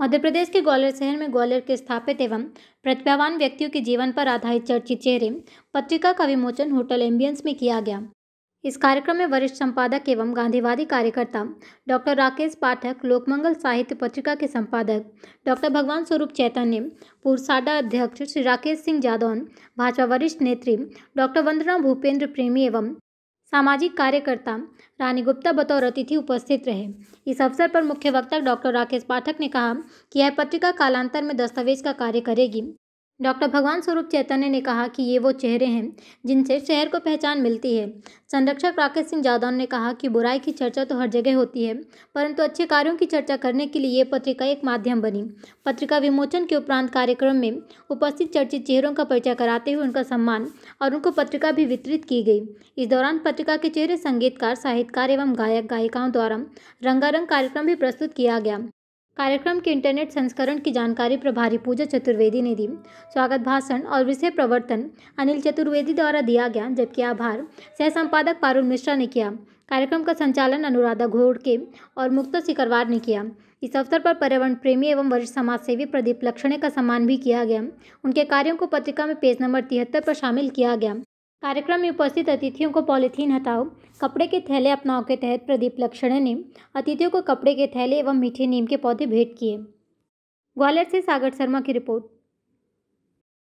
मध्य प्रदेश के ग्वालियर शहर में ग्वालियर के स्थापित एवं प्रतिभावान व्यक्तियों के जीवन पर आधारित चर्चित चेहरे पत्रिका का विमोचन होटल एम्बियंस में किया गया इस कार्यक्रम में वरिष्ठ संपादक एवं गांधीवादी कार्यकर्ता डॉक्टर राकेश पाठक लोकमंगल साहित्य पत्रिका के संपादक डॉक्टर भगवान स्वरूप चैतन्य पूर्व साडा अध्यक्ष श्री राकेश सिंह जादौन भाजपा वरिष्ठ नेत्री डॉक्टर वंदना भूपेंद्र प्रेमी एवं सामाजिक कार्यकर्ता रानी गुप्ता बतौर अतिथि उपस्थित रहे इस अवसर पर मुख्य वक्ता डॉक्टर राकेश पाठक ने कहा कि यह पत्रिका कालांतर में दस्तावेज का कार्य करेगी डॉक्टर भगवान स्वरूप चैतन्य ने कहा कि ये वो चेहरे हैं जिनसे शहर को पहचान मिलती है संरक्षक राकेश सिंह यादव ने कहा कि बुराई की चर्चा तो हर जगह होती है परंतु अच्छे कार्यों की चर्चा करने के लिए ये पत्रिका एक माध्यम बनी पत्रिका विमोचन के उपरांत कार्यक्रम में उपस्थित चर्चित चेहरों का परिचय कराते हुए उनका सम्मान और उनको पत्रिका भी वितरित की गई इस दौरान पत्रिका के चेहरे संगीतकार साहित्यकार एवं गायक गायिकाओं द्वारा रंगारंग कार्यक्रम भी प्रस्तुत किया गया कार्यक्रम के इंटरनेट संस्करण की जानकारी प्रभारी पूजा चतुर्वेदी ने दी स्वागत भाषण और विषय प्रवर्तन अनिल चतुर्वेदी द्वारा दिया गया जबकि आभार सह संपादक पारुल मिश्रा ने किया कार्यक्रम का संचालन अनुराधा घोड़के और मुक्ता सिकरवार ने किया इस अवसर पर पर्यावरण प्रेमी एवं वरिष्ठ समाज सेवी प्रदीप लक्षणे का सम्मान भी किया गया उनके कार्यों को पत्रिका में पेज नंबर तिहत्तर पर शामिल किया गया कार्यक्रम में उपस्थित अतिथियों को पॉलीथीन हटाओ कपड़े के थैले अपनाओ के तहत प्रदीप लक्षण ने अतिथियों को कपड़े के थैले एवं मीठे नीम के पौधे भेंट किए ग्वालियर से सागर शर्मा की रिपोर्ट